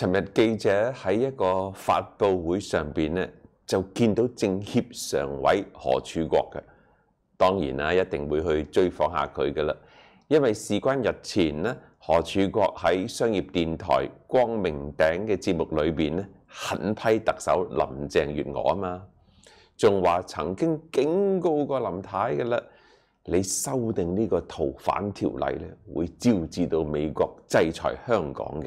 尋日記者喺一個發佈會上邊咧，就見到政協常委何柱國嘅。當然啦，一定會去追訪下佢嘅啦，因為事關日前咧，何柱國喺商業電台光明頂嘅節目裏邊咧，狠批特首林鄭月娥啊嘛，仲話曾經警告過林太嘅啦，你修訂呢個逃犯條例咧，會招致到美國制裁香港嘅。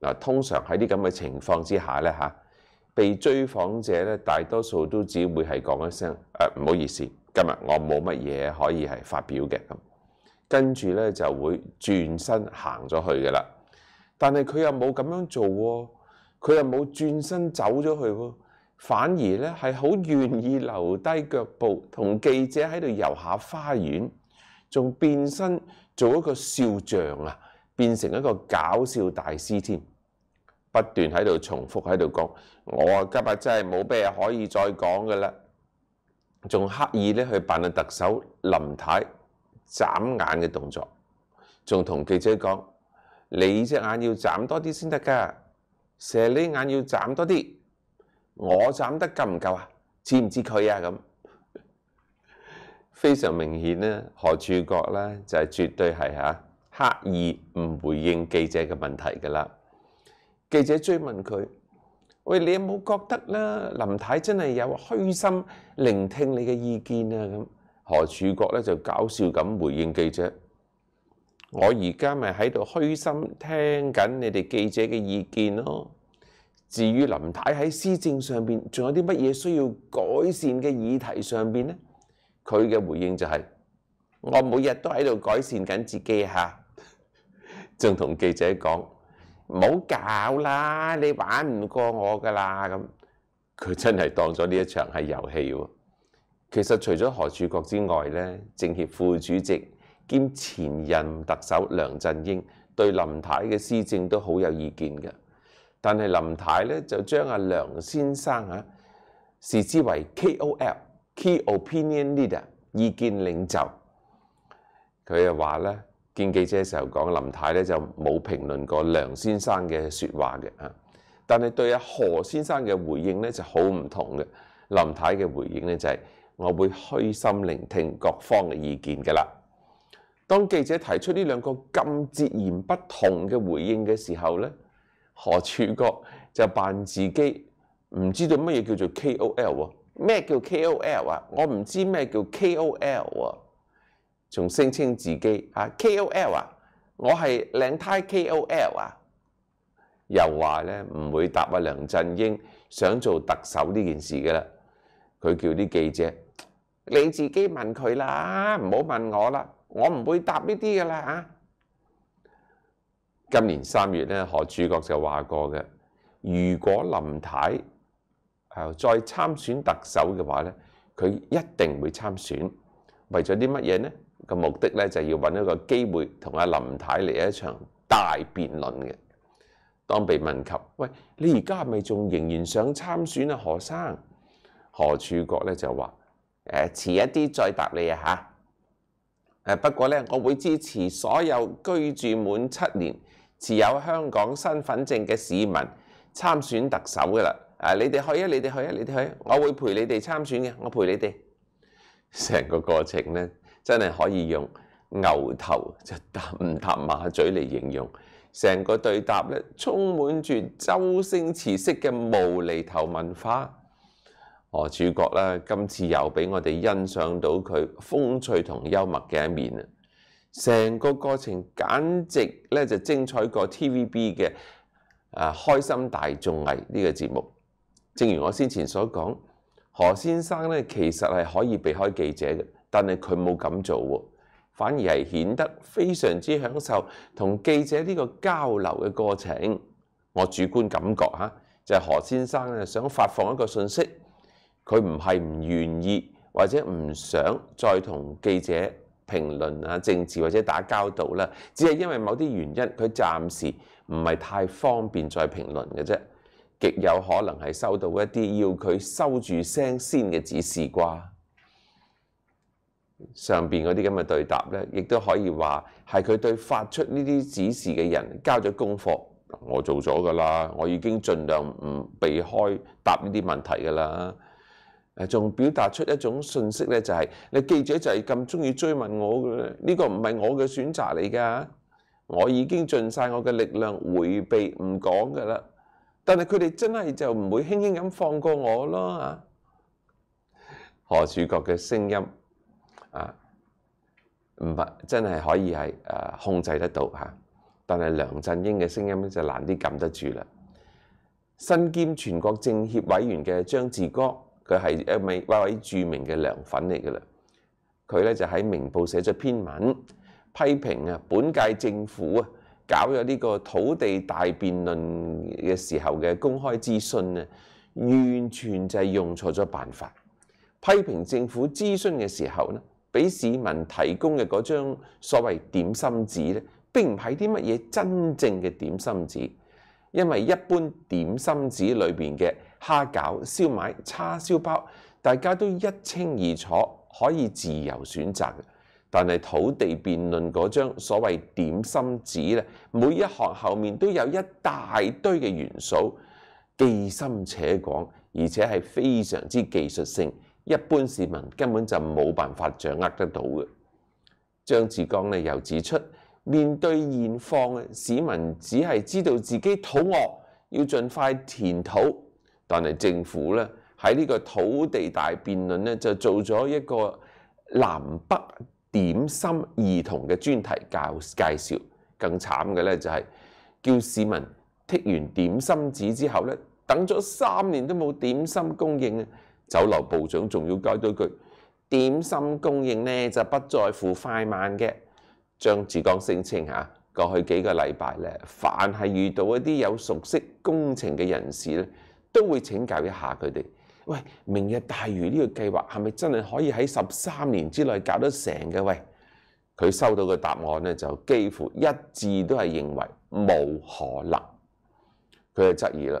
嗱，通常喺啲咁嘅情況之下咧嚇，被追訪者咧大多數都只會係講一聲，誒唔好意思，今日我冇乜嘢可以係發表嘅咁，跟住咧就會轉身行咗去嘅啦。但係佢又冇咁樣做喎，佢又冇轉身走咗去喎，反而咧係好願意留低腳步，同記者喺度遊下花園，仲變身做一個笑匠啊！變成一個搞笑大師添，不斷喺度重複喺度講，我今日真係冇咩可以再講嘅啦，仲刻意咧去扮啊特首林太眨眼嘅動作，仲同記者講：你隻眼要眨多啲先得㗎，蛇呢眼要眨多啲，我眨得夠唔夠啊？似唔似佢啊？咁非常明顯咧，何處覺咧就係絕對係嚇。刻意唔回应记者嘅问题噶啦，记者追问佢：，喂，你有冇觉得咧，林太真系有虚心聆听你嘅意见啊？咁何柱国咧就搞笑咁回应记者：，我而家咪喺度虚心听紧你哋记者嘅意见咯。至於林太喺施政上边仲有啲乜嘢需要改善嘅议题上边咧，佢嘅回应就係：，我每日都喺度改善紧自己吓。正同記者講：好搞啦，你玩唔過我噶啦咁。佢真係當咗呢一場係遊戲喎。其實除咗何柱國之外咧，政協副主席兼前任特首梁振英對林太嘅施政都好有意見嘅。但係林太咧就將阿梁先生啊視之為 KOL（Key Opinion Leader，意見領袖）。佢又話咧。見記者嘅時候講林太咧就冇評論過梁先生嘅説話嘅啊，但係對阿何先生嘅回應咧就好唔同嘅。林太嘅回應咧就係我會虛心聆聽各方嘅意見嘅啦。當記者提出呢兩個咁截然不同嘅回應嘅時候咧，何柱國就扮自己唔知道乜嘢叫做 KOL 喎，咩叫 KOL 啊？我唔知咩叫 KOL 喎。仲聲稱自己啊 KOL 啊，我係靚胎 KOL 啊，又話咧唔會答啊梁振英想做特首呢件事嘅啦。佢叫啲記者你自己問佢啦，唔好問我啦，我唔會答呢啲嘅啦啊！今年三月咧，何柱國就話過嘅，如果林太再參選特首嘅話咧，佢一定會參選，為咗啲乜嘢咧？個目的咧，就要揾一個機會同阿林太嚟一場大辯論嘅。當被問及喂，你而家係咪仲仍然想參選啊？何生何柱國咧就話誒遲一啲再答你啊嚇誒。不過咧，我會支持所有居住滿七年持有香港身份證嘅市民參選特首噶啦。誒，你哋去啊！你哋去啊！你哋去！我會陪你哋參選嘅，我陪你哋成個過程咧。真係可以用牛頭就搭唔搭馬嘴嚟形容，成個對答咧充滿住周星馳式嘅無厘頭文化。何主角咧，今次又俾我哋欣賞到佢風趣同幽默嘅一面啊！成個過程簡直咧就精彩過 TVB 嘅啊《開心大眾藝》呢個節目。正如我先前所講，何先生咧其實係可以避開記者嘅。但係佢冇咁做喎，反而係顯得非常之享受同記者呢個交流嘅過程。我主觀感覺嚇，就係何先生咧想發放一個信息，佢唔係唔願意或者唔想再同記者評論啊政治或者打交道啦，只係因為某啲原因，佢暫時唔係太方便再評論嘅啫，極有可能係收到一啲要佢收住聲先嘅指示啩。上邊嗰啲咁嘅對答咧，亦都可以話係佢對發出呢啲指示嘅人交咗功課，我做咗噶啦，我已經盡量唔避開答呢啲問題噶啦。誒，仲表達出一種信息咧，就係你記者就係咁中意追問我嘅，呢個唔係我嘅選擇嚟噶，我已經盡晒我嘅力量迴避唔講噶啦。但係佢哋真係就唔會輕輕咁放過我咯啊！何處覺嘅聲音。啊，唔係真係可以係誒控制得到嚇，但係梁振英嘅聲音就難啲撳得住啦。身兼全國政協委員嘅張志剛，佢係一位位位著名嘅良粉嚟噶啦。佢咧就喺《明報》寫咗篇文，批評啊，本屆政府啊，搞咗呢個土地大辯論嘅時候嘅公開諮詢咧，完全就係用錯咗辦法，批評政府諮詢嘅時候咧。俾市民提供嘅嗰張所謂點心紙咧，並唔係啲乜嘢真正嘅點心紙，因為一般點心紙裏邊嘅蝦餃、燒賣、叉燒包，大家都一清二楚，可以自由選擇嘅。但系土地辯論嗰張所謂點心紙咧，每一行後面都有一大堆嘅元素，既深且廣，而且係非常之技術性。一般市民根本就冇辦法掌握得到嘅。張志剛咧又指出，面對現況市民只係知道自己肚餓，要盡快填肚。但係政府咧喺呢個土地大辯論咧，就做咗一個南北點心兒童嘅專題教介紹。更慘嘅咧就係叫市民剔完點心紙之後咧，等咗三年都冇點心供應啊！酒樓部長仲要加多句，點心供應呢就不在乎快慢嘅。張志剛聲稱嚇，過去幾個禮拜咧，凡係遇到一啲有熟悉工程嘅人士咧，都會請教一下佢哋。喂，明日大魚呢個計劃係咪真係可以喺十三年之內搞得成嘅？喂，佢收到嘅答案咧就幾乎一致都係認為冇可能。佢就質疑啦。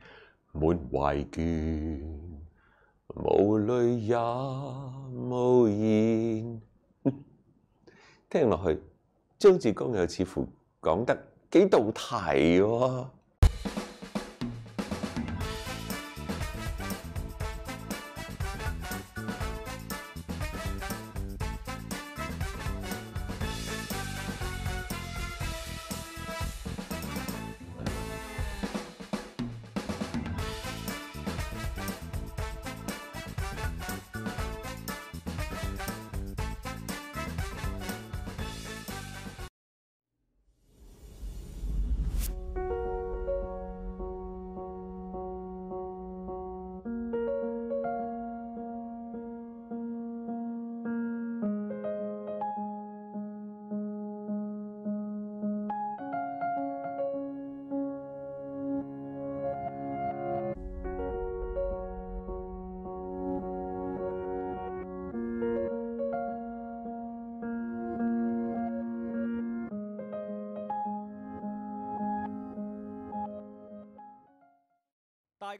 满怀倦，无泪也无言。听落去，张志刚又似乎讲得几道题。